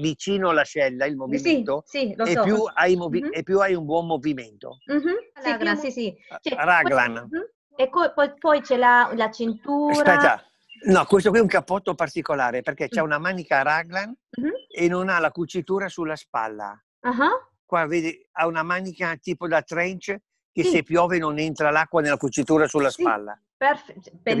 vicino alla all'ascella il movimento sì, sì, so. e, più movi- mm-hmm. e, più hai un buon movimento. Mm-hmm. Raglan, sì, sì. Ah, cioè, Raglan. E poi, poi c'è la, la, cintura. Aspetta, no, questo qui è un cappotto particolare perché c'è una manica raglan mm-hmm. e non ha la cucitura sulla spalla. Uh-huh. Qua vedi, ha una manica tipo da trench che sì. se piove non entra l'acqua nella cucitura sulla sì. spalla. Perfetto, cioè,